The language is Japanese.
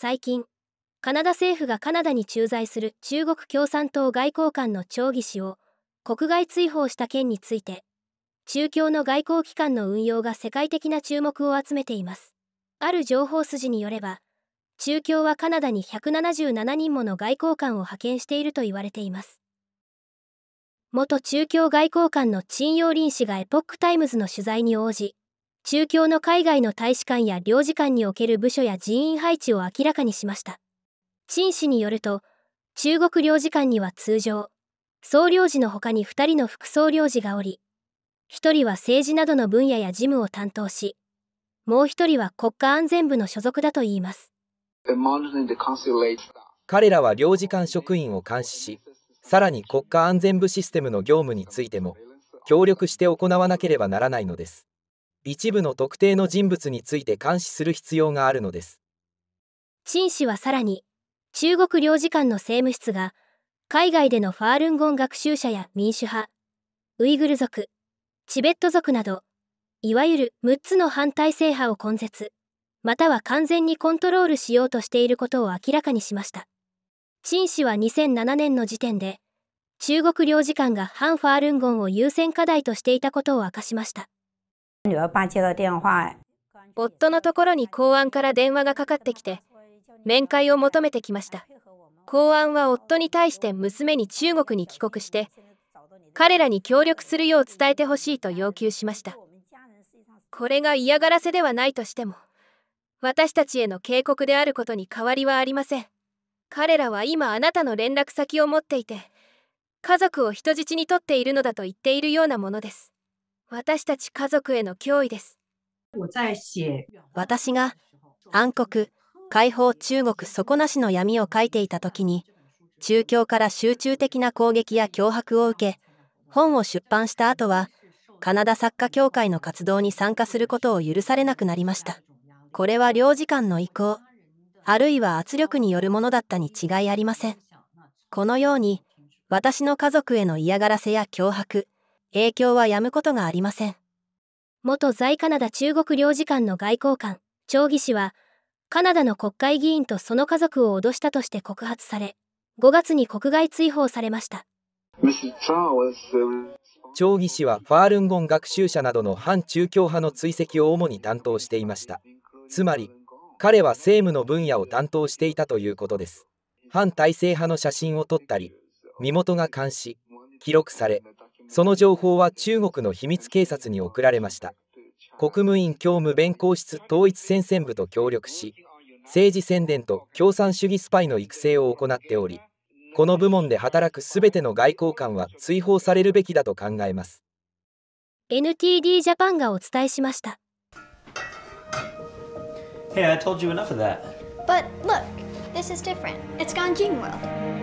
最近カナダ政府がカナダに駐在する中国共産党外交官の張義氏を国外追放した件について中共の外交機関の運用が世界的な注目を集めていますある情報筋によれば中共はカナダに177人もの外交官を派遣していると言われています元中共外交官の陳陽林氏がエポックタイムズの取材に応じ中共の海外の大使館や領事館における部署や人員配置を明らかにしました。陳氏によると、中国領事館には通常、総領事のほかに2人の副総領事がおり、1人は政治などの分野や事務を担当し、もう1人は国家安全部の所属だといいます。彼らは領事館職員を監視し、さらに国家安全部システムの業務についても、協力して行わなければならないのです。一部の特定の人物について監視する必要があるのです陳氏はさらに中国領事館の政務室が海外でのファールンゴン学習者や民主派ウイグル族チベット族などいわゆる6つの反体制派を根絶または完全にコントロールしようとしていることを明らかにしました陳氏は2007年の時点で中国領事館が反ファールンゴンを優先課題としていたことを明かしました夫のところに公安から電話がかかってきて面会を求めてきました公安は夫に対して娘に中国に帰国して彼らに協力するよう伝えてほしいと要求しましたこれが嫌がらせではないとしても私たちへの警告であることに変わりはありません彼らは今あなたの連絡先を持っていて家族を人質にとっているのだと言っているようなものです私たち家族への脅威です私が暗黒解放中国底なしの闇を書いていた時に中共から集中的な攻撃や脅迫を受け本を出版した後はカナダ作家協会の活動に参加することを許されなくなりましたこれは領事館の意向あるいは圧力によるものだったに違いありませんこのように私の家族への嫌がらせや脅迫影響は止むことがありません元在カナダ中国領事館の外交官張義氏はカナダの国会議員とその家族を脅したとして告発され5月に国外追放されました張義氏はファールンゴン学習者などの反中共派の追跡を主に担当していましたつまり彼は政務の分野を担当していたということです反体制派の写真を撮ったり身元が監視記録されその情報は中国の秘密警察に送られました国務院教務弁公室統一戦線部と協力し政治宣伝と共産主義スパイの育成を行っておりこの部門で働くすべての外交官は追放されるべきだと考えます NTD ジャパンがお伝えしました Hey, I told you enough of that. But look, this is different. It's g n j i n g World.